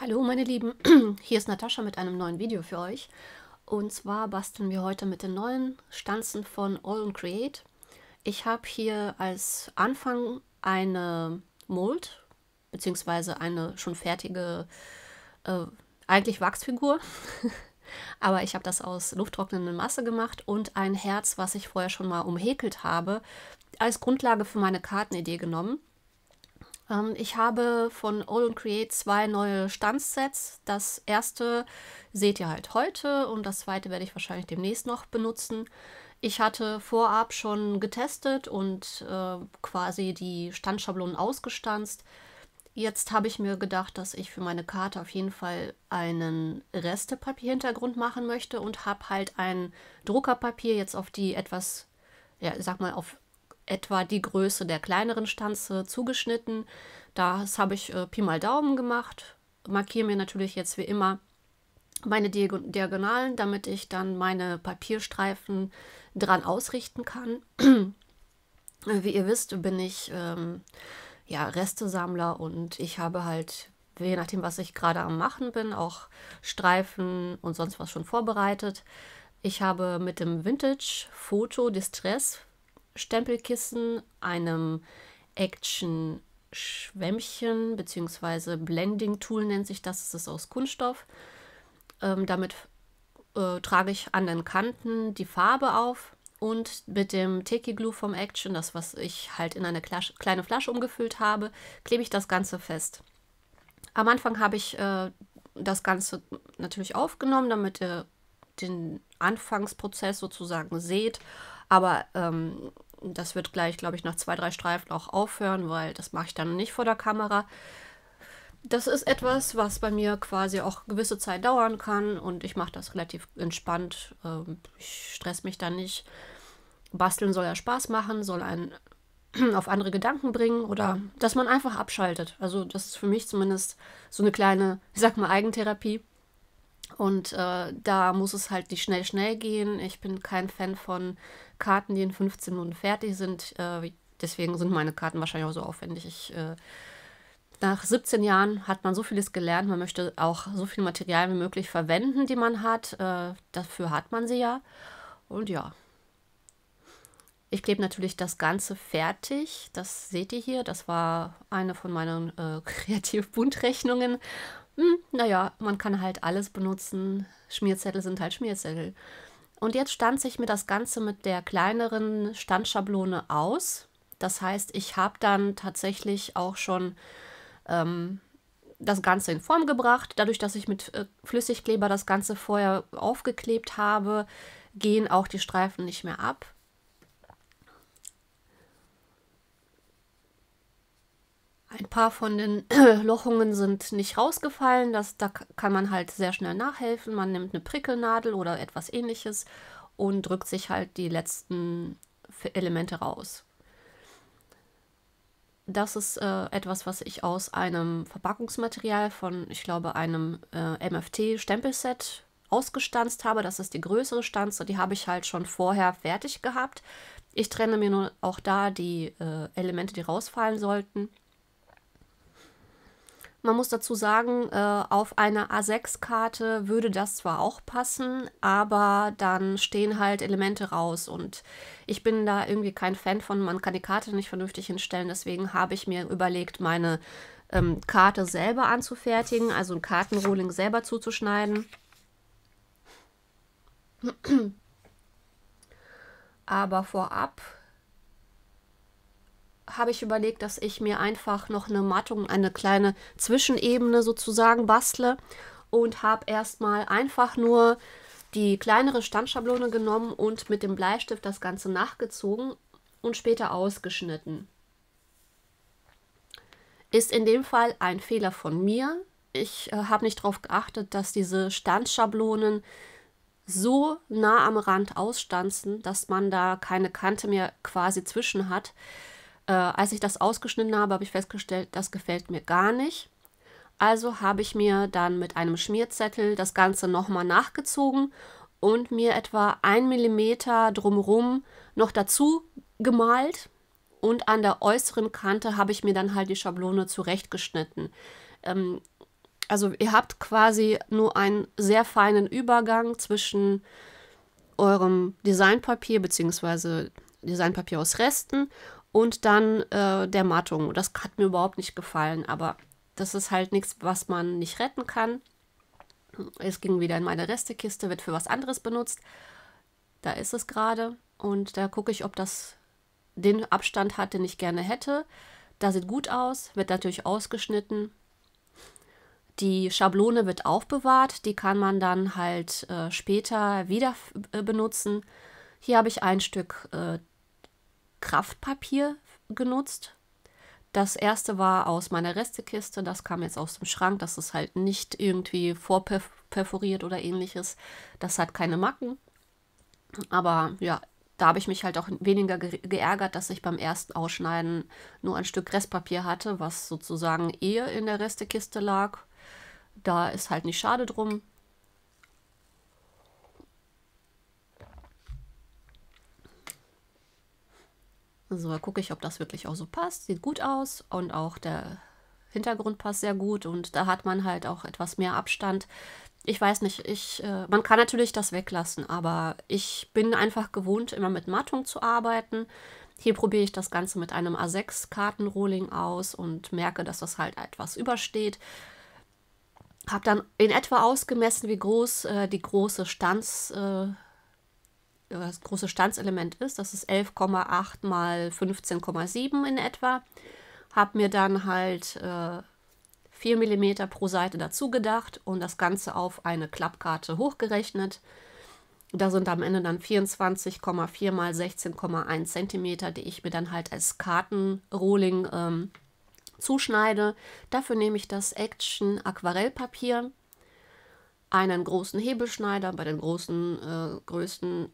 Hallo meine Lieben, hier ist Natascha mit einem neuen Video für euch. Und zwar basteln wir heute mit den neuen Stanzen von All and Create. Ich habe hier als Anfang eine Mold, beziehungsweise eine schon fertige, äh, eigentlich Wachsfigur. Aber ich habe das aus lufttrocknender Masse gemacht und ein Herz, was ich vorher schon mal umhäkelt habe, als Grundlage für meine Kartenidee genommen. Ähm, ich habe von All and Create zwei neue Stanzsets. Das erste seht ihr halt heute und das zweite werde ich wahrscheinlich demnächst noch benutzen. Ich hatte vorab schon getestet und äh, quasi die Standschablonen ausgestanzt. Jetzt habe ich mir gedacht, dass ich für meine Karte auf jeden Fall einen Restepapierhintergrund machen möchte und habe halt ein Druckerpapier jetzt auf die etwas, ja, sag mal, auf etwa die Größe der kleineren Stanze zugeschnitten. Das habe ich äh, Pi mal Daumen gemacht. Markiere mir natürlich jetzt wie immer meine Diagonalen, damit ich dann meine Papierstreifen dran ausrichten kann. wie ihr wisst, bin ich ähm, ja, Restesammler und ich habe halt, je nachdem, was ich gerade am Machen bin, auch Streifen und sonst was schon vorbereitet. Ich habe mit dem Vintage Foto Distress Stempelkissen, einem Action Schwämmchen bzw. Blending Tool nennt sich das, es ist aus Kunststoff. Ähm, damit äh, trage ich an den Kanten die Farbe auf und mit dem Tiki Glue vom Action, das was ich halt in eine Klasch kleine Flasche umgefüllt habe, klebe ich das Ganze fest. Am Anfang habe ich äh, das Ganze natürlich aufgenommen, damit ihr den Anfangsprozess sozusagen seht. Aber ähm, das wird gleich, glaube ich, nach zwei, drei Streifen auch aufhören, weil das mache ich dann nicht vor der Kamera. Das ist etwas, was bei mir quasi auch gewisse Zeit dauern kann und ich mache das relativ entspannt. Ähm, ich stress mich da nicht. Basteln soll ja Spaß machen, soll einen auf andere Gedanken bringen oder dass man einfach abschaltet. Also das ist für mich zumindest so eine kleine, ich sag mal, Eigentherapie. Und äh, da muss es halt nicht schnell, schnell gehen. Ich bin kein Fan von Karten, die in 15 Minuten fertig sind. Äh, deswegen sind meine Karten wahrscheinlich auch so aufwendig. Ich, äh, nach 17 Jahren hat man so vieles gelernt. Man möchte auch so viel Material wie möglich verwenden, die man hat. Äh, dafür hat man sie ja. Und ja. Ich klebe natürlich das Ganze fertig. Das seht ihr hier. Das war eine von meinen äh, Kreativbundrechnungen. Hm, naja, man kann halt alles benutzen. Schmierzettel sind halt Schmierzettel. Und jetzt stand ich mir das Ganze mit der kleineren Standschablone aus. Das heißt, ich habe dann tatsächlich auch schon ähm, das Ganze in Form gebracht. Dadurch, dass ich mit äh, Flüssigkleber das Ganze vorher aufgeklebt habe, gehen auch die Streifen nicht mehr ab. Ein paar von den Lochungen sind nicht rausgefallen. Das, da kann man halt sehr schnell nachhelfen. Man nimmt eine Prickelnadel oder etwas ähnliches und drückt sich halt die letzten Elemente raus. Das ist äh, etwas, was ich aus einem Verpackungsmaterial von, ich glaube, einem äh, MFT-Stempelset ausgestanzt habe. Das ist die größere Stanze, die habe ich halt schon vorher fertig gehabt. Ich trenne mir nur auch da die äh, Elemente, die rausfallen sollten man muss dazu sagen, äh, auf einer A6-Karte würde das zwar auch passen, aber dann stehen halt Elemente raus und ich bin da irgendwie kein Fan von. Man kann die Karte nicht vernünftig hinstellen, deswegen habe ich mir überlegt, meine ähm, Karte selber anzufertigen, also ein Kartenrohling selber zuzuschneiden. Aber vorab habe ich überlegt, dass ich mir einfach noch eine Mattung, eine kleine Zwischenebene sozusagen bastle und habe erstmal einfach nur die kleinere Standschablone genommen und mit dem Bleistift das Ganze nachgezogen und später ausgeschnitten. Ist in dem Fall ein Fehler von mir. Ich äh, habe nicht darauf geachtet, dass diese Standschablonen so nah am Rand ausstanzen, dass man da keine Kante mehr quasi zwischen hat. Äh, als ich das ausgeschnitten habe, habe ich festgestellt, das gefällt mir gar nicht. Also habe ich mir dann mit einem Schmierzettel das Ganze nochmal nachgezogen und mir etwa 1 mm drumherum noch dazu gemalt. Und an der äußeren Kante habe ich mir dann halt die Schablone zurechtgeschnitten. Ähm, also ihr habt quasi nur einen sehr feinen Übergang zwischen eurem Designpapier bzw. Designpapier aus Resten und dann äh, der Mattung. Das hat mir überhaupt nicht gefallen, aber das ist halt nichts, was man nicht retten kann. Es ging wieder in meine Restekiste, wird für was anderes benutzt. Da ist es gerade und da gucke ich, ob das den Abstand hat, den ich gerne hätte. Da sieht gut aus, wird natürlich ausgeschnitten. Die Schablone wird aufbewahrt, die kann man dann halt äh, später wieder äh, benutzen. Hier habe ich ein Stück äh, Kraftpapier genutzt. Das erste war aus meiner Restekiste, das kam jetzt aus dem Schrank, das ist halt nicht irgendwie vorperforiert oder ähnliches. Das hat keine Macken. Aber ja, da habe ich mich halt auch weniger ge geärgert, dass ich beim ersten Ausschneiden nur ein Stück Restpapier hatte, was sozusagen eher in der Restekiste lag. Da ist halt nicht schade drum. So, da gucke ich, ob das wirklich auch so passt. Sieht gut aus und auch der Hintergrund passt sehr gut und da hat man halt auch etwas mehr Abstand. Ich weiß nicht, ich, äh, man kann natürlich das weglassen, aber ich bin einfach gewohnt, immer mit Mattung zu arbeiten. Hier probiere ich das Ganze mit einem A6-Kartenrolling aus und merke, dass das halt etwas übersteht. Habe dann in etwa ausgemessen, wie groß äh, die große Stanz äh, das große Standselement ist. Das ist 11,8 mal 15,7 in etwa. Habe mir dann halt äh, 4 mm pro Seite dazu gedacht und das Ganze auf eine Klappkarte hochgerechnet. Da sind am Ende dann 24,4 mal 16,1 cm, die ich mir dann halt als Kartenrohling ähm, zuschneide. Dafür nehme ich das Action Aquarellpapier, einen großen Hebelschneider. Bei den großen, äh, größten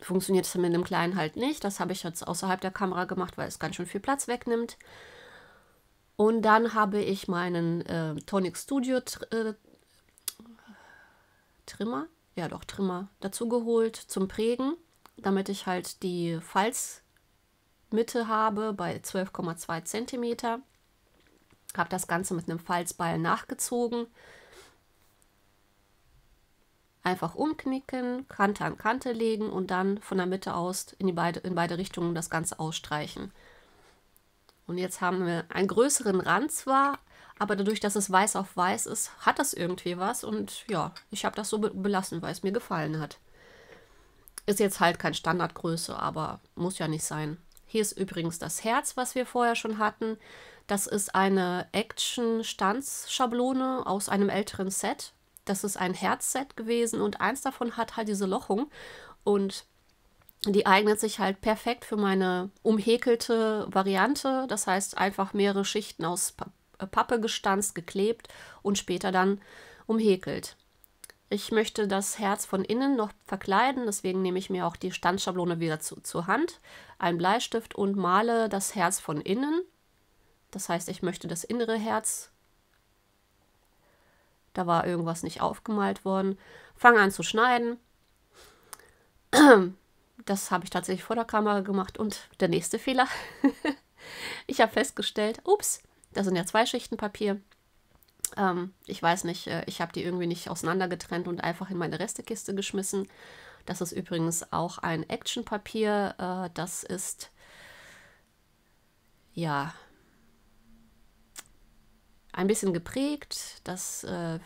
funktioniert es mit einem Kleinen halt nicht. Das habe ich jetzt außerhalb der Kamera gemacht, weil es ganz schön viel Platz wegnimmt. Und dann habe ich meinen äh, Tonic Studio äh, Trimmer, ja doch Trimmer, dazu geholt zum Prägen, damit ich halt die Falzmitte habe bei 12,2 cm. Habe das Ganze mit einem Falzbeil nachgezogen einfach umknicken, Kante an Kante legen und dann von der Mitte aus in, die beide, in beide Richtungen das Ganze ausstreichen. Und jetzt haben wir einen größeren Rand zwar, aber dadurch, dass es weiß auf weiß ist, hat das irgendwie was. Und ja, ich habe das so belassen, weil es mir gefallen hat. Ist jetzt halt kein Standardgröße, aber muss ja nicht sein. Hier ist übrigens das Herz, was wir vorher schon hatten. Das ist eine Action-Stanzschablone aus einem älteren Set das ist ein Herzset gewesen und eins davon hat halt diese Lochung und die eignet sich halt perfekt für meine umhäkelte Variante. Das heißt, einfach mehrere Schichten aus äh, Pappe gestanzt, geklebt und später dann umhäkelt. Ich möchte das Herz von innen noch verkleiden, deswegen nehme ich mir auch die Standschablone wieder zu, zur Hand, einen Bleistift und male das Herz von innen. Das heißt, ich möchte das innere Herz da war irgendwas nicht aufgemalt worden. Fang an zu schneiden. Das habe ich tatsächlich vor der Kamera gemacht. Und der nächste Fehler. ich habe festgestellt, ups, da sind ja zwei Schichten Papier. Ähm, ich weiß nicht, äh, ich habe die irgendwie nicht auseinandergetrennt und einfach in meine Restekiste geschmissen. Das ist übrigens auch ein Action-Papier. Äh, das ist, ja, ein bisschen geprägt. Das, äh,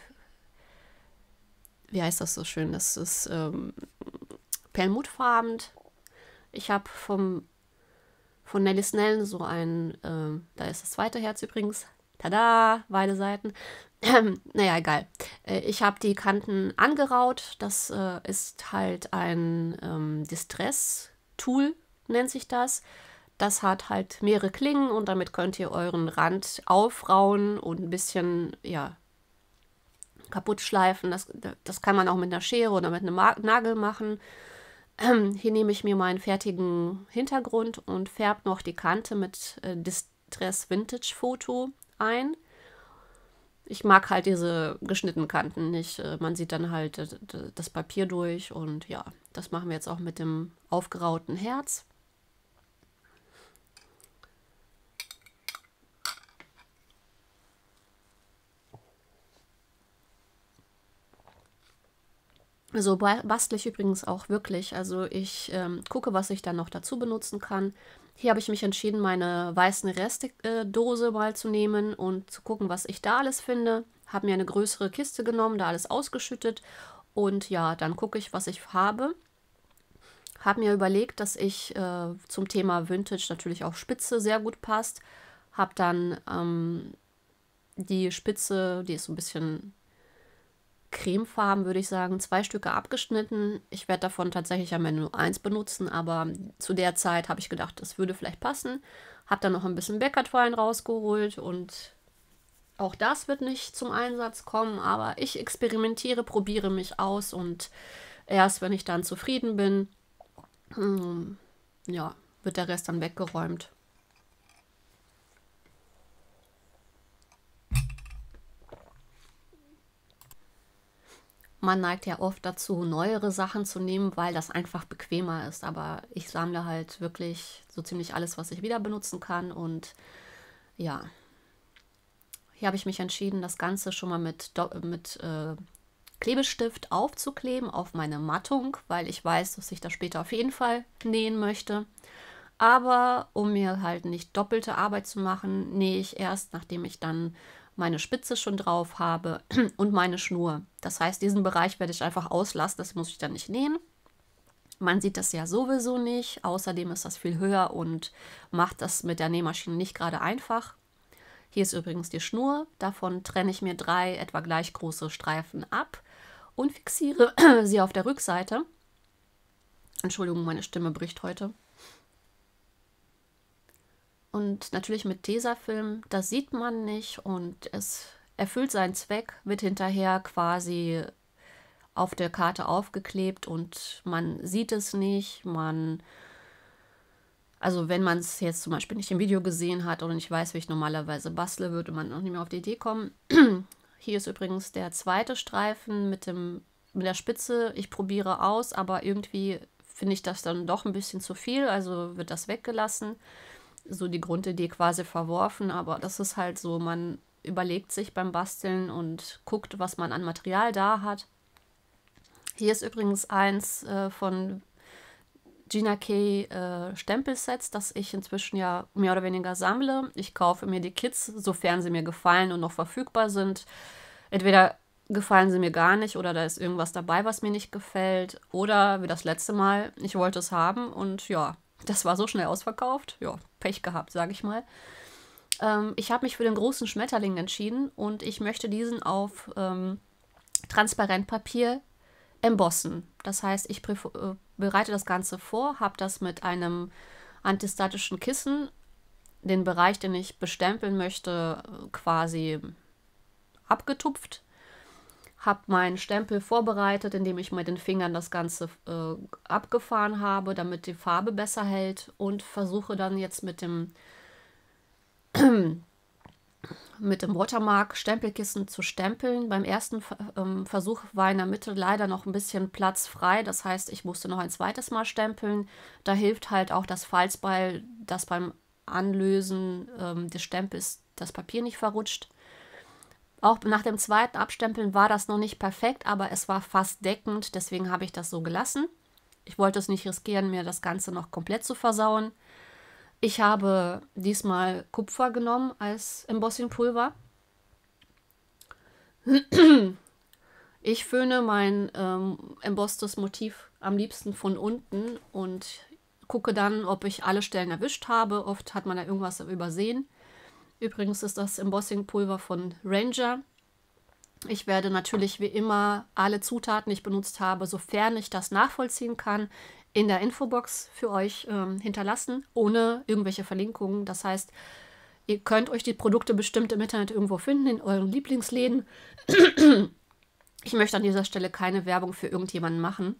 wie heißt das so schön? Das ist ähm, perlmuttfarben. Ich habe vom von Nelly Snellen so ein, äh, da ist das zweite Herz übrigens. Tada, beide Seiten. naja, egal. Äh, ich habe die Kanten angeraut. Das äh, ist halt ein ähm, Distress-Tool, nennt sich das. Das hat halt mehrere Klingen und damit könnt ihr euren Rand aufrauen und ein bisschen, ja, kaputt schleifen. Das, das kann man auch mit einer Schere oder mit einem Nagel machen. Hier nehme ich mir meinen fertigen Hintergrund und färbe noch die Kante mit äh, Distress Vintage Foto ein. Ich mag halt diese geschnittenen Kanten nicht. Äh, man sieht dann halt äh, das Papier durch und ja, das machen wir jetzt auch mit dem aufgerauten Herz. So bastle ich übrigens auch wirklich. Also ich ähm, gucke, was ich dann noch dazu benutzen kann. Hier habe ich mich entschieden, meine weißen Restdose äh, mal zu nehmen und zu gucken, was ich da alles finde. Habe mir eine größere Kiste genommen, da alles ausgeschüttet und ja, dann gucke ich, was ich habe. Habe mir überlegt, dass ich äh, zum Thema Vintage natürlich auch Spitze sehr gut passt. Habe dann ähm, die Spitze, die ist so ein bisschen cremefarben, würde ich sagen, zwei Stücke abgeschnitten. Ich werde davon tatsächlich am Ende nur eins benutzen, aber zu der Zeit habe ich gedacht, das würde vielleicht passen. Habe dann noch ein bisschen Bäckertwein rausgeholt und auch das wird nicht zum Einsatz kommen, aber ich experimentiere, probiere mich aus und erst wenn ich dann zufrieden bin, mm, ja, wird der Rest dann weggeräumt. man neigt ja oft dazu, neuere Sachen zu nehmen, weil das einfach bequemer ist. Aber ich sammle halt wirklich so ziemlich alles, was ich wieder benutzen kann. Und ja, hier habe ich mich entschieden, das Ganze schon mal mit, mit äh, Klebestift aufzukleben auf meine Mattung, weil ich weiß, dass ich das später auf jeden Fall nähen möchte. Aber um mir halt nicht doppelte Arbeit zu machen, nähe ich erst, nachdem ich dann meine Spitze schon drauf habe und meine Schnur. Das heißt, diesen Bereich werde ich einfach auslassen, das muss ich dann nicht nähen. Man sieht das ja sowieso nicht, außerdem ist das viel höher und macht das mit der Nähmaschine nicht gerade einfach. Hier ist übrigens die Schnur, davon trenne ich mir drei etwa gleich große Streifen ab und fixiere sie auf der Rückseite. Entschuldigung, meine Stimme bricht heute. Und natürlich mit Tesafilm, das sieht man nicht und es erfüllt seinen Zweck, wird hinterher quasi auf der Karte aufgeklebt und man sieht es nicht, man also wenn man es jetzt zum Beispiel nicht im Video gesehen hat oder nicht weiß, wie ich normalerweise bastle, würde man noch nicht mehr auf die Idee kommen. Hier ist übrigens der zweite Streifen mit, dem, mit der Spitze. Ich probiere aus, aber irgendwie finde ich das dann doch ein bisschen zu viel, also wird das weggelassen so die Grundidee quasi verworfen, aber das ist halt so, man überlegt sich beim Basteln und guckt, was man an Material da hat. Hier ist übrigens eins äh, von Gina Kay äh, Stempelsets, das ich inzwischen ja mehr oder weniger sammle. Ich kaufe mir die Kits, sofern sie mir gefallen und noch verfügbar sind. Entweder gefallen sie mir gar nicht oder da ist irgendwas dabei, was mir nicht gefällt. Oder wie das letzte Mal, ich wollte es haben und ja, das war so schnell ausverkauft. Ja, Pech gehabt, sage ich mal. Ähm, ich habe mich für den großen Schmetterling entschieden und ich möchte diesen auf ähm, Transparentpapier embossen. Das heißt, ich äh, bereite das Ganze vor, habe das mit einem antistatischen Kissen, den Bereich, den ich bestempeln möchte, äh, quasi abgetupft habe meinen Stempel vorbereitet, indem ich mit den Fingern das Ganze äh, abgefahren habe, damit die Farbe besser hält und versuche dann jetzt mit dem mit dem Watermark Stempelkissen zu stempeln. Beim ersten ähm, Versuch war in der Mitte leider noch ein bisschen Platz frei, das heißt, ich musste noch ein zweites Mal stempeln. Da hilft halt auch das Falzbeil, dass beim Anlösen ähm, des Stempels das Papier nicht verrutscht. Auch nach dem zweiten Abstempeln war das noch nicht perfekt, aber es war fast deckend, deswegen habe ich das so gelassen. Ich wollte es nicht riskieren, mir das Ganze noch komplett zu versauen. Ich habe diesmal Kupfer genommen als Embossingpulver. Ich föhne mein ähm, embosstes Motiv am liebsten von unten und gucke dann, ob ich alle Stellen erwischt habe. Oft hat man da irgendwas übersehen. Übrigens ist das Embossing-Pulver von Ranger. Ich werde natürlich wie immer alle Zutaten, die ich benutzt habe, sofern ich das nachvollziehen kann, in der Infobox für euch ähm, hinterlassen, ohne irgendwelche Verlinkungen. Das heißt, ihr könnt euch die Produkte bestimmt im Internet irgendwo finden, in euren Lieblingsläden. Ich möchte an dieser Stelle keine Werbung für irgendjemanden machen.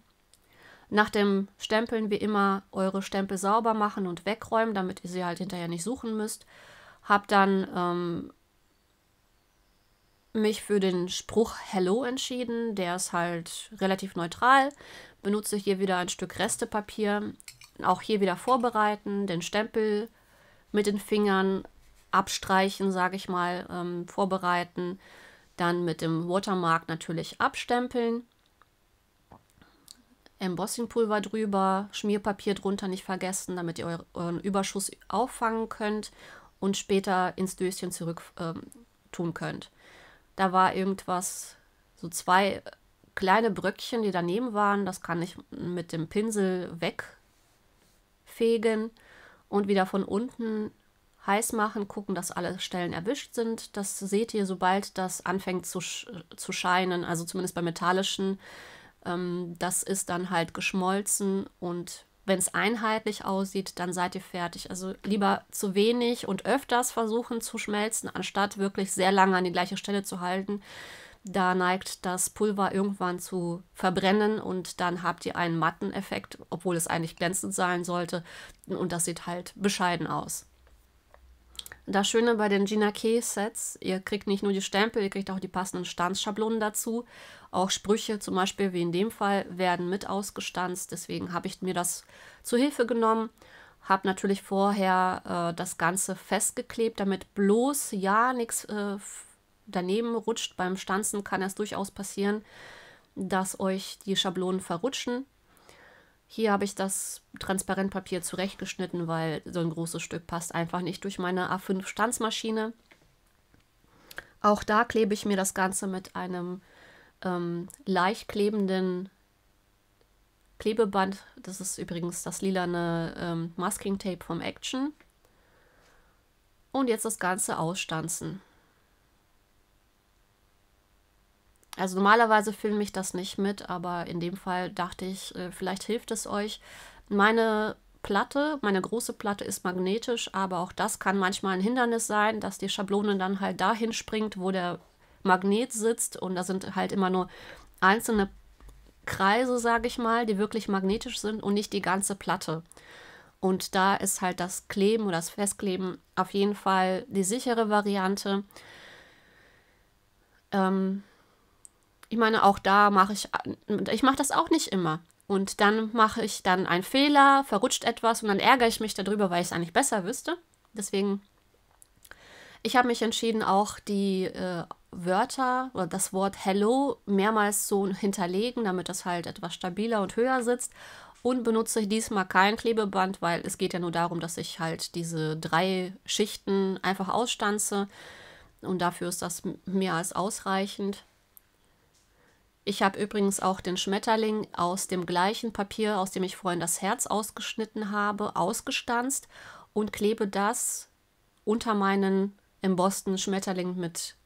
Nach dem Stempeln wie immer eure Stempel sauber machen und wegräumen, damit ihr sie halt hinterher nicht suchen müsst habe dann ähm, mich für den Spruch Hello entschieden. Der ist halt relativ neutral. Benutze hier wieder ein Stück Restepapier. Auch hier wieder vorbereiten, den Stempel mit den Fingern abstreichen, sage ich mal, ähm, vorbereiten. Dann mit dem Watermark natürlich abstempeln. Embossingpulver drüber, Schmierpapier drunter nicht vergessen, damit ihr euren Überschuss auffangen könnt und später ins Döschen zurück ähm, tun könnt. Da war irgendwas, so zwei äh, kleine Bröckchen, die daneben waren. Das kann ich mit dem Pinsel wegfegen und wieder von unten heiß machen, gucken, dass alle Stellen erwischt sind. Das seht ihr, sobald das anfängt zu, sch zu scheinen, also zumindest bei metallischen. Ähm, das ist dann halt geschmolzen und wenn es einheitlich aussieht, dann seid ihr fertig. Also lieber zu wenig und öfters versuchen zu schmelzen, anstatt wirklich sehr lange an die gleiche Stelle zu halten. Da neigt das Pulver irgendwann zu verbrennen und dann habt ihr einen matten Effekt, obwohl es eigentlich glänzend sein sollte. Und das sieht halt bescheiden aus. Das Schöne bei den Gina Key-Sets, ihr kriegt nicht nur die Stempel, ihr kriegt auch die passenden Stanzschablonen dazu. Auch Sprüche, zum Beispiel wie in dem Fall, werden mit ausgestanzt. Deswegen habe ich mir das zu Hilfe genommen. Habe natürlich vorher äh, das Ganze festgeklebt, damit bloß ja nichts äh, daneben rutscht. Beim Stanzen kann es durchaus passieren, dass euch die Schablonen verrutschen. Hier habe ich das Transparentpapier zurechtgeschnitten, weil so ein großes Stück passt einfach nicht durch meine A5-Stanzmaschine. Auch da klebe ich mir das Ganze mit einem ähm, leicht klebenden Klebeband. Das ist übrigens das lilane ähm, Masking Tape vom Action. Und jetzt das Ganze ausstanzen. Also normalerweise filme ich das nicht mit, aber in dem Fall dachte ich, äh, vielleicht hilft es euch. Meine Platte, meine große Platte ist magnetisch, aber auch das kann manchmal ein Hindernis sein, dass die Schablone dann halt dahin springt, wo der Magnet sitzt und da sind halt immer nur einzelne Kreise, sage ich mal, die wirklich magnetisch sind und nicht die ganze Platte. Und da ist halt das Kleben oder das Festkleben auf jeden Fall die sichere Variante. Ähm, ich meine, auch da mache ich, äh, ich mache das auch nicht immer. Und dann mache ich dann einen Fehler, verrutscht etwas und dann ärgere ich mich darüber, weil ich es eigentlich besser wüsste. Deswegen, ich habe mich entschieden, auch die äh, Wörter oder das Wort Hello mehrmals so hinterlegen, damit das halt etwas stabiler und höher sitzt. Und benutze diesmal kein Klebeband, weil es geht ja nur darum, dass ich halt diese drei Schichten einfach ausstanze. Und dafür ist das mehr als ausreichend. Ich habe übrigens auch den Schmetterling aus dem gleichen Papier, aus dem ich vorhin das Herz ausgeschnitten habe, ausgestanzt und klebe das unter meinen embossten Schmetterling mit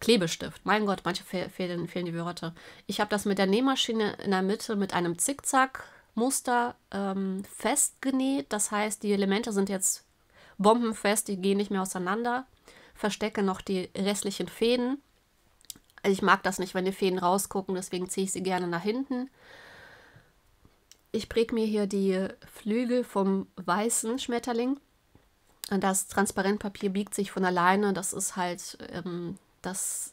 Klebestift. Mein Gott, manche fe fehlen, fehlen, die Wörter. Ich habe das mit der Nähmaschine in der Mitte mit einem Zickzack-Muster ähm, festgenäht. Das heißt, die Elemente sind jetzt bombenfest, die gehen nicht mehr auseinander. Verstecke noch die restlichen Fäden also ich mag das nicht, wenn die Fäden rausgucken, deswegen ziehe ich sie gerne nach hinten. Ich präge mir hier die Flügel vom weißen Schmetterling. Das Transparentpapier biegt sich von alleine. Das ist halt, ähm, das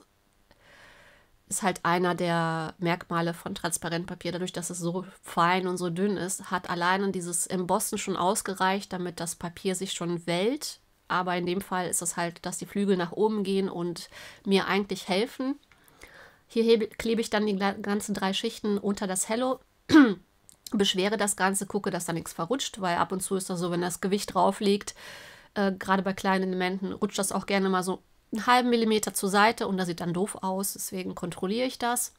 ist halt einer der Merkmale von Transparentpapier. Dadurch, dass es so fein und so dünn ist, hat alleine dieses Embossen schon ausgereicht, damit das Papier sich schon wellt. Aber in dem Fall ist es halt, dass die Flügel nach oben gehen und mir eigentlich helfen. Hier hebe, klebe ich dann die ganzen drei Schichten unter das Hello, beschwere das Ganze, gucke, dass da nichts verrutscht, weil ab und zu ist das so, wenn das Gewicht drauf liegt, äh, gerade bei kleinen Elementen, rutscht das auch gerne mal so einen halben Millimeter zur Seite und das sieht dann doof aus, deswegen kontrolliere ich das.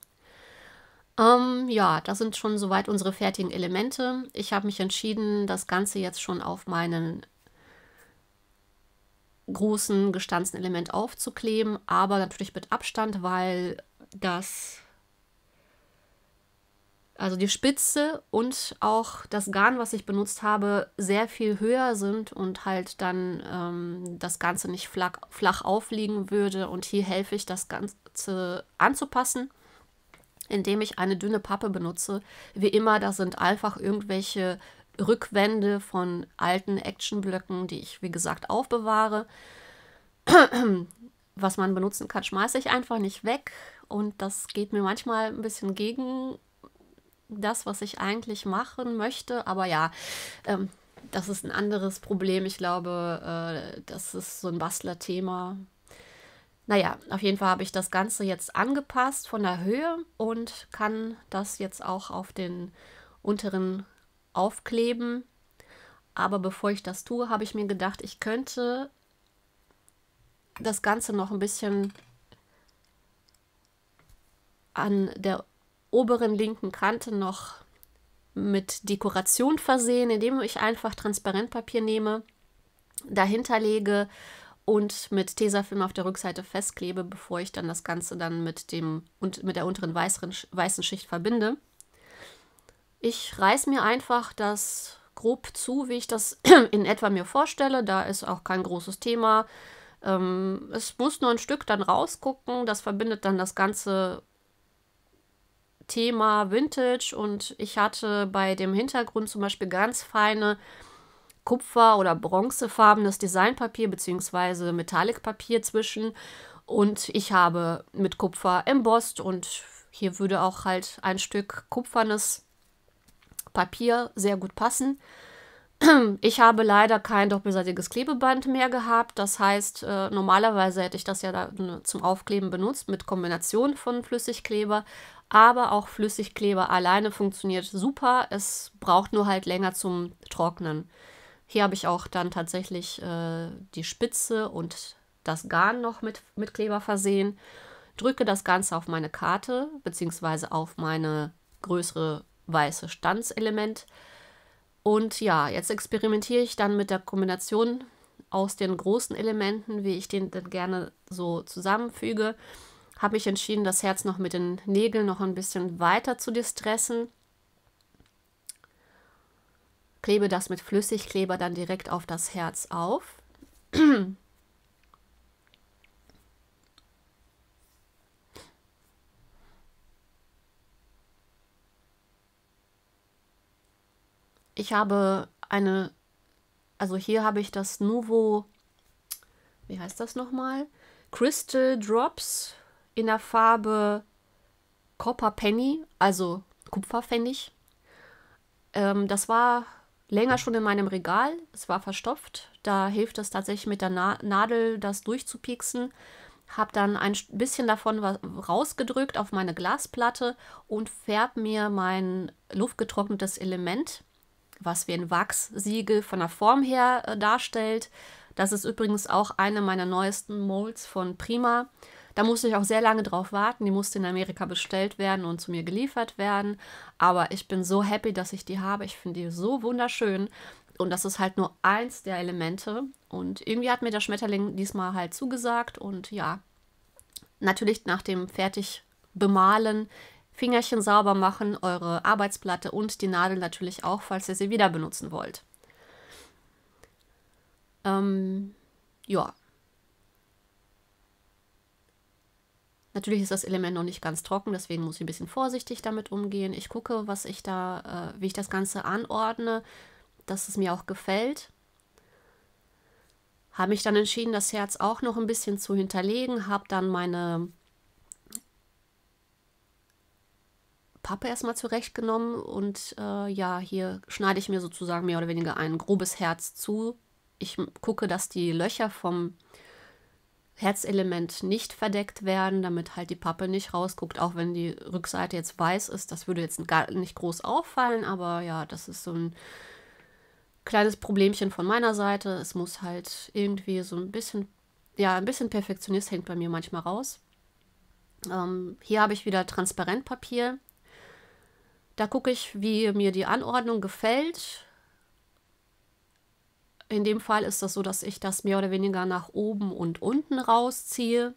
Ähm, ja, das sind schon soweit unsere fertigen Elemente. Ich habe mich entschieden, das Ganze jetzt schon auf meinen großen gestanzten Element aufzukleben, aber natürlich mit Abstand, weil das, also die Spitze und auch das Garn, was ich benutzt habe, sehr viel höher sind und halt dann ähm, das Ganze nicht flach, flach aufliegen würde. Und hier helfe ich, das Ganze anzupassen indem ich eine dünne Pappe benutze. Wie immer, das sind einfach irgendwelche Rückwände von alten Actionblöcken, die ich, wie gesagt, aufbewahre. Was man benutzen kann, schmeiße ich einfach nicht weg. Und das geht mir manchmal ein bisschen gegen das, was ich eigentlich machen möchte. Aber ja, ähm, das ist ein anderes Problem. Ich glaube, äh, das ist so ein Bastler-Thema. Naja, auf jeden Fall habe ich das Ganze jetzt angepasst von der Höhe und kann das jetzt auch auf den unteren aufkleben. Aber bevor ich das tue, habe ich mir gedacht, ich könnte das Ganze noch ein bisschen an der oberen linken Kante noch mit Dekoration versehen, indem ich einfach Transparentpapier nehme, dahinter lege und mit Tesafilm auf der Rückseite festklebe, bevor ich dann das Ganze dann mit, dem, und mit der unteren weißen, weißen Schicht verbinde. Ich reiß mir einfach das grob zu, wie ich das in etwa mir vorstelle. Da ist auch kein großes Thema. Ähm, es muss nur ein Stück dann rausgucken. Das verbindet dann das Ganze Thema Vintage und ich hatte bei dem Hintergrund zum Beispiel ganz feine Kupfer- oder Bronzefarbenes Designpapier bzw. Metallicpapier zwischen und ich habe mit Kupfer embossed und hier würde auch halt ein Stück kupfernes Papier sehr gut passen. Ich habe leider kein doppelseitiges Klebeband mehr gehabt. Das heißt, äh, normalerweise hätte ich das ja ne, zum Aufkleben benutzt mit Kombination von Flüssigkleber aber auch Flüssigkleber alleine funktioniert super. Es braucht nur halt länger zum Trocknen. Hier habe ich auch dann tatsächlich äh, die Spitze und das Garn noch mit, mit Kleber versehen. Drücke das Ganze auf meine Karte bzw. auf meine größere weiße Stanzelement. Und ja, jetzt experimentiere ich dann mit der Kombination aus den großen Elementen, wie ich den dann gerne so zusammenfüge habe ich entschieden, das Herz noch mit den Nägeln noch ein bisschen weiter zu distressen. Klebe das mit Flüssigkleber dann direkt auf das Herz auf. Ich habe eine, also hier habe ich das Nuvo, wie heißt das nochmal? Crystal Drops in der Farbe Copper Penny, also Kupferpfennig. Ähm, das war länger schon in meinem Regal. Es war verstopft. Da hilft es tatsächlich mit der Na Nadel, das durchzupieksen. Habe dann ein bisschen davon rausgedrückt auf meine Glasplatte und färb mir mein luftgetrocknetes Element, was wie ein Wachssiegel von der Form her äh, darstellt. Das ist übrigens auch eine meiner neuesten Molds von Prima. Da musste ich auch sehr lange drauf warten. Die musste in Amerika bestellt werden und zu mir geliefert werden. Aber ich bin so happy, dass ich die habe. Ich finde die so wunderschön. Und das ist halt nur eins der Elemente. Und irgendwie hat mir der Schmetterling diesmal halt zugesagt. Und ja, natürlich nach dem fertig bemalen, Fingerchen sauber machen, eure Arbeitsplatte und die Nadel natürlich auch, falls ihr sie wieder benutzen wollt. Ähm, ja, Natürlich ist das Element noch nicht ganz trocken, deswegen muss ich ein bisschen vorsichtig damit umgehen. Ich gucke, was ich da, äh, wie ich das Ganze anordne, dass es mir auch gefällt. Habe mich dann entschieden, das Herz auch noch ein bisschen zu hinterlegen, habe dann meine Pappe erstmal zurechtgenommen und äh, ja, hier schneide ich mir sozusagen mehr oder weniger ein grobes Herz zu. Ich gucke, dass die Löcher vom, äh, Herzelement nicht verdeckt werden, damit halt die Pappe nicht rausguckt, auch wenn die Rückseite jetzt weiß ist. Das würde jetzt gar nicht groß auffallen, aber ja, das ist so ein kleines Problemchen von meiner Seite. Es muss halt irgendwie so ein bisschen, ja, ein bisschen Perfektionist hängt bei mir manchmal raus. Ähm, hier habe ich wieder Transparentpapier. Da gucke ich, wie mir die Anordnung gefällt. In dem Fall ist das so, dass ich das mehr oder weniger nach oben und unten rausziehe.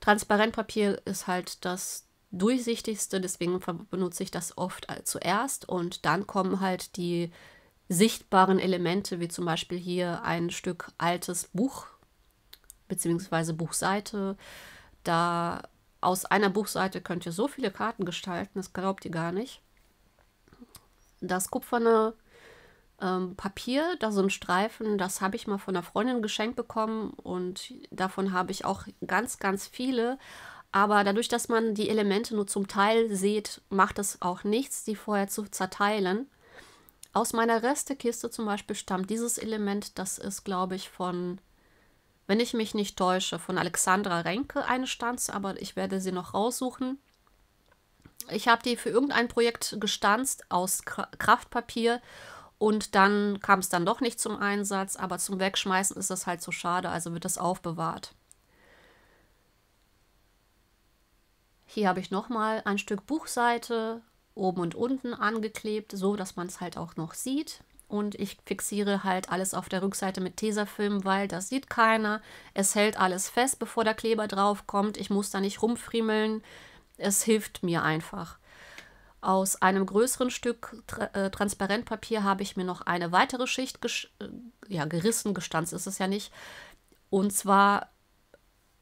Transparentpapier ist halt das durchsichtigste, deswegen benutze ich das oft zuerst und dann kommen halt die sichtbaren Elemente, wie zum Beispiel hier ein Stück altes Buch bzw. Buchseite. Da aus einer Buchseite könnt ihr so viele Karten gestalten, das glaubt ihr gar nicht. Das kupferne ähm, Papier, da so ein Streifen, das habe ich mal von einer Freundin geschenkt bekommen und davon habe ich auch ganz, ganz viele. Aber dadurch, dass man die Elemente nur zum Teil sieht, macht es auch nichts, die vorher zu zerteilen. Aus meiner Restekiste zum Beispiel stammt dieses Element, das ist, glaube ich, von, wenn ich mich nicht täusche, von Alexandra Renke eine Stanze, aber ich werde sie noch raussuchen. Ich habe die für irgendein Projekt gestanzt aus Kraftpapier und dann kam es dann doch nicht zum Einsatz, aber zum Wegschmeißen ist das halt so schade, also wird das aufbewahrt. Hier habe ich nochmal ein Stück Buchseite oben und unten angeklebt, so dass man es halt auch noch sieht. Und ich fixiere halt alles auf der Rückseite mit Tesafilm, weil das sieht keiner. Es hält alles fest, bevor der Kleber drauf kommt. Ich muss da nicht rumfriemeln. Es hilft mir einfach. Aus einem größeren Stück äh, Transparentpapier habe ich mir noch eine weitere Schicht ges äh, ja, gerissen, gestanzt ist es ja nicht. Und zwar,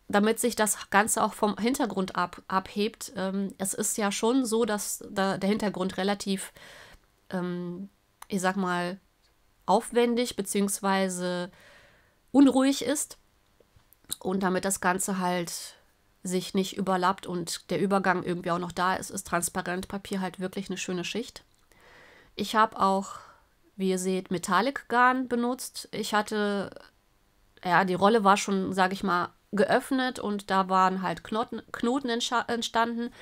damit sich das Ganze auch vom Hintergrund ab abhebt. Ähm, es ist ja schon so, dass da der Hintergrund relativ, ähm, ich sag mal, aufwendig bzw. unruhig ist. Und damit das Ganze halt sich nicht überlappt und der Übergang irgendwie auch noch da ist, ist Transparentpapier halt wirklich eine schöne Schicht. Ich habe auch, wie ihr seht, Metallic Garn benutzt. Ich hatte, ja, die Rolle war schon, sage ich mal, geöffnet und da waren halt Knoten, Knoten entstanden.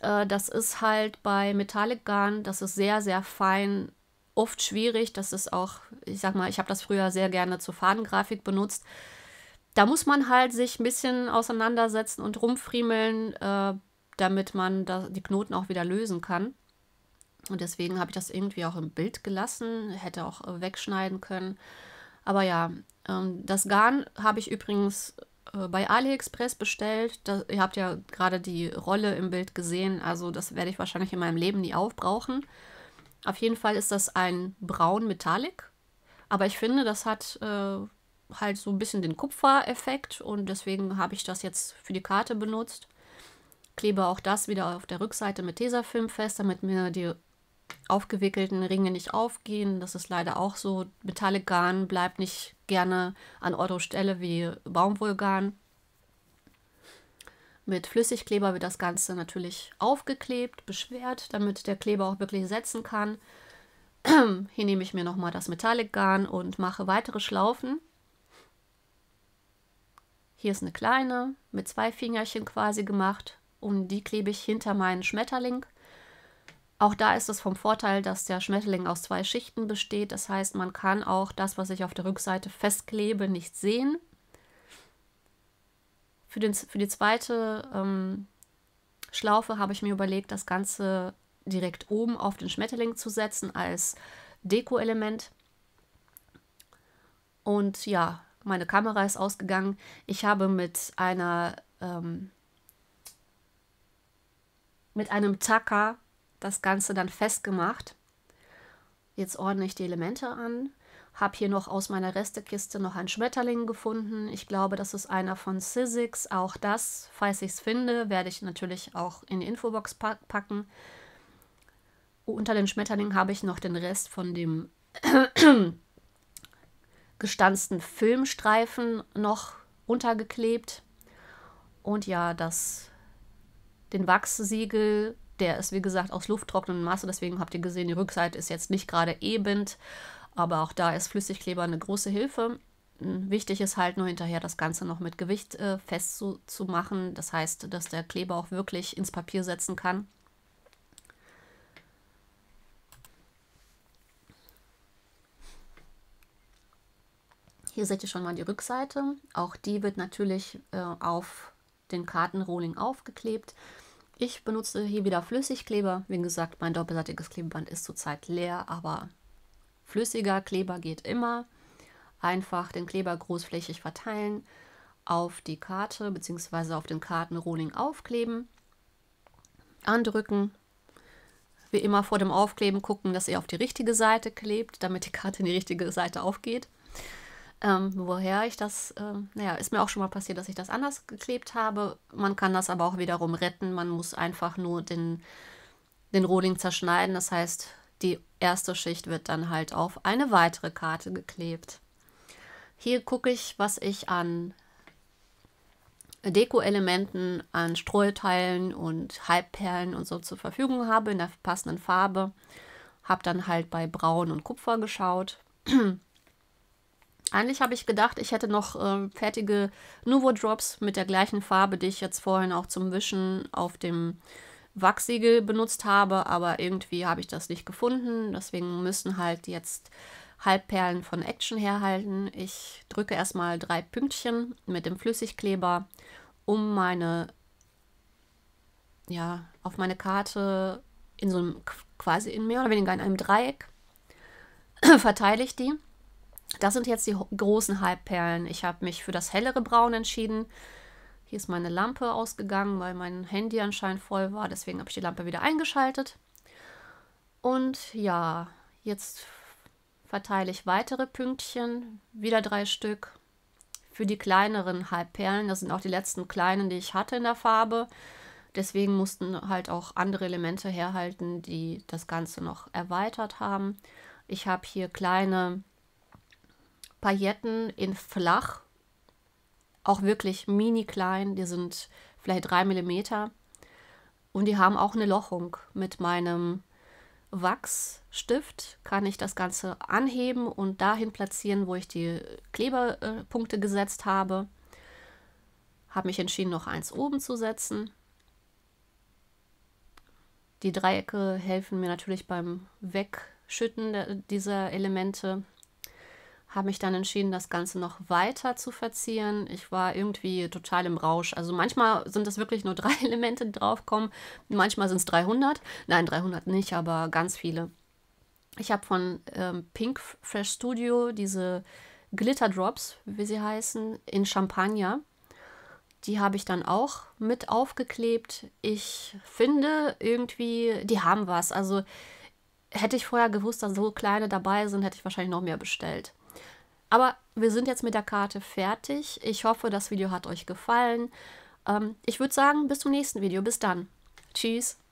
Äh, das ist halt bei Metallic Garn, das ist sehr, sehr fein, oft schwierig. Das ist auch, ich sag mal, ich habe das früher sehr gerne zur Fadengrafik benutzt da muss man halt sich ein bisschen auseinandersetzen und rumfriemeln, äh, damit man da, die Knoten auch wieder lösen kann. Und deswegen habe ich das irgendwie auch im Bild gelassen, hätte auch äh, wegschneiden können. Aber ja, ähm, das Garn habe ich übrigens äh, bei AliExpress bestellt. Das, ihr habt ja gerade die Rolle im Bild gesehen, also das werde ich wahrscheinlich in meinem Leben nie aufbrauchen. Auf jeden Fall ist das ein braun Metallic, aber ich finde, das hat äh, halt so ein bisschen den Kupfereffekt und deswegen habe ich das jetzt für die Karte benutzt. Klebe auch das wieder auf der Rückseite mit Tesafilm fest, damit mir die aufgewickelten Ringe nicht aufgehen. Das ist leider auch so. Metallic-Garn bleibt nicht gerne an Ort und Stelle wie Baumwollgarn. Mit Flüssigkleber wird das Ganze natürlich aufgeklebt, beschwert, damit der Kleber auch wirklich setzen kann. Hier nehme ich mir nochmal das Metallic-Garn und mache weitere Schlaufen. Hier ist eine kleine mit zwei Fingerchen quasi gemacht und die klebe ich hinter meinen Schmetterling. Auch da ist es vom Vorteil, dass der Schmetterling aus zwei Schichten besteht. Das heißt, man kann auch das, was ich auf der Rückseite festklebe, nicht sehen. Für, den, für die zweite ähm, Schlaufe habe ich mir überlegt, das Ganze direkt oben auf den Schmetterling zu setzen als Deko-Element. Und ja, meine Kamera ist ausgegangen. Ich habe mit einer, ähm, mit einem Tacker das Ganze dann festgemacht. Jetzt ordne ich die Elemente an. Habe hier noch aus meiner Restekiste noch ein Schmetterling gefunden. Ich glaube, das ist einer von Sizzix. Auch das, falls ich es finde, werde ich natürlich auch in die Infobox pack packen. Unter den Schmetterling habe ich noch den Rest von dem gestanzten Filmstreifen noch untergeklebt. Und ja, das, den Wachssiegel, der ist wie gesagt aus lufttrocknem Masse, deswegen habt ihr gesehen, die Rückseite ist jetzt nicht gerade eben, aber auch da ist Flüssigkleber eine große Hilfe. Hm, wichtig ist halt nur hinterher das Ganze noch mit Gewicht äh, festzumachen, das heißt, dass der Kleber auch wirklich ins Papier setzen kann. Hier seht ihr schon mal die Rückseite. Auch die wird natürlich äh, auf den Kartenrohling aufgeklebt. Ich benutze hier wieder Flüssigkleber. Wie gesagt, mein doppelseitiges Klebeband ist zurzeit leer, aber flüssiger Kleber geht immer. Einfach den Kleber großflächig verteilen, auf die Karte bzw. auf den Kartenrohling aufkleben, andrücken. Wie immer vor dem Aufkleben gucken, dass ihr auf die richtige Seite klebt, damit die Karte in die richtige Seite aufgeht. Ähm, woher ich das, äh, naja, ist mir auch schon mal passiert, dass ich das anders geklebt habe. Man kann das aber auch wiederum retten. Man muss einfach nur den, den Rohling zerschneiden. Das heißt, die erste Schicht wird dann halt auf eine weitere Karte geklebt. Hier gucke ich, was ich an Deko-Elementen, an Strohteilen und Halbperlen und so zur Verfügung habe in der passenden Farbe. Habe dann halt bei Braun und Kupfer geschaut. Eigentlich habe ich gedacht, ich hätte noch äh, fertige Nouveau Drops mit der gleichen Farbe, die ich jetzt vorhin auch zum Wischen auf dem Wachsiegel benutzt habe, aber irgendwie habe ich das nicht gefunden. Deswegen müssen halt jetzt Halbperlen von Action herhalten. Ich drücke erstmal drei Pünktchen mit dem Flüssigkleber, um meine, ja, auf meine Karte in so einem, quasi in mehr oder weniger in einem Dreieck verteile ich die das sind jetzt die großen Halbperlen. Ich habe mich für das hellere Braun entschieden. Hier ist meine Lampe ausgegangen, weil mein Handy anscheinend voll war. Deswegen habe ich die Lampe wieder eingeschaltet. Und ja, jetzt verteile ich weitere Pünktchen, wieder drei Stück. Für die kleineren Halbperlen, das sind auch die letzten kleinen, die ich hatte in der Farbe. Deswegen mussten halt auch andere Elemente herhalten, die das Ganze noch erweitert haben. Ich habe hier kleine Pailletten in flach, auch wirklich mini klein, die sind vielleicht 3 mm und die haben auch eine Lochung. Mit meinem Wachsstift kann ich das Ganze anheben und dahin platzieren, wo ich die Kleberpunkte gesetzt habe. Habe mich entschieden, noch eins oben zu setzen. Die Dreiecke helfen mir natürlich beim Wegschütten dieser Elemente habe mich dann entschieden, das Ganze noch weiter zu verzieren. Ich war irgendwie total im Rausch. Also manchmal sind es wirklich nur drei Elemente, die draufkommen. Manchmal sind es 300. Nein, 300 nicht, aber ganz viele. Ich habe von ähm, Pink Fresh Studio diese Glitter Drops, wie sie heißen, in Champagner. Die habe ich dann auch mit aufgeklebt. Ich finde irgendwie, die haben was. Also hätte ich vorher gewusst, dass so kleine dabei sind, hätte ich wahrscheinlich noch mehr bestellt. Aber wir sind jetzt mit der Karte fertig. Ich hoffe, das Video hat euch gefallen. Ähm, ich würde sagen, bis zum nächsten Video. Bis dann. Tschüss.